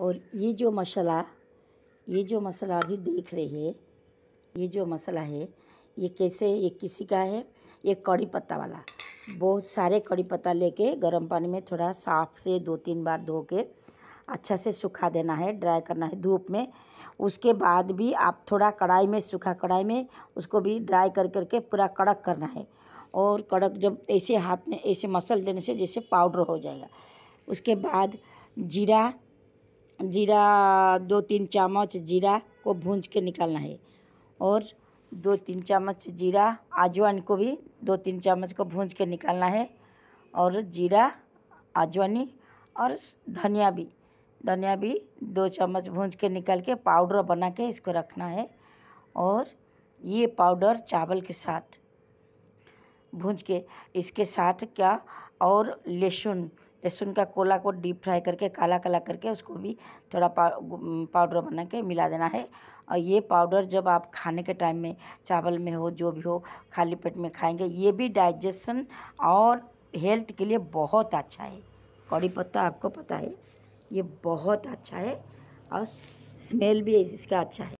और ये जो मसाला ये जो मसाला अभी देख रहे हैं ये जो मसाला है ये कैसे ये किसी का है ये कड़ी पत्ता वाला बहुत सारे कड़ी पत्ता लेके गर्म पानी में थोड़ा साफ से दो तीन बार धो के अच्छा से सुखा देना है ड्राई करना है धूप में उसके बाद भी आप थोड़ा कढ़ाई में सूखा कढ़ाई में उसको भी ड्राई कर करके पूरा कड़क करना है और कड़क जब ऐसे हाथ में ऐसे मसल देने से जैसे पाउडर हो जाएगा उसके बाद जीरा जीरा दो तीन चम्मच जीरा को भूंज के निकालना है और दो तीन चम्मच जीरा अजवाइन को भी दो तीन चम्मच को भूंज के निकालना है और जीरा अजवानी और धनिया भी धनिया भी दो चम्मच भूंज के निकाल के पाउडर बना के इसको रखना है और ये पाउडर चावल के साथ भूंज के इसके साथ क्या और लहसुन लहसुन का कोला को डीप फ्राई करके काला काला करके उसको भी थोड़ा पाउडर बना के मिला देना है और ये पाउडर जब आप खाने के टाइम में चावल में हो जो भी हो खाली पेट में खाएंगे ये भी डाइजेशन और हेल्थ के लिए बहुत अच्छा है कड़ी पत्ता आपको पता है ये बहुत अच्छा है और स्मेल भी इसका अच्छा है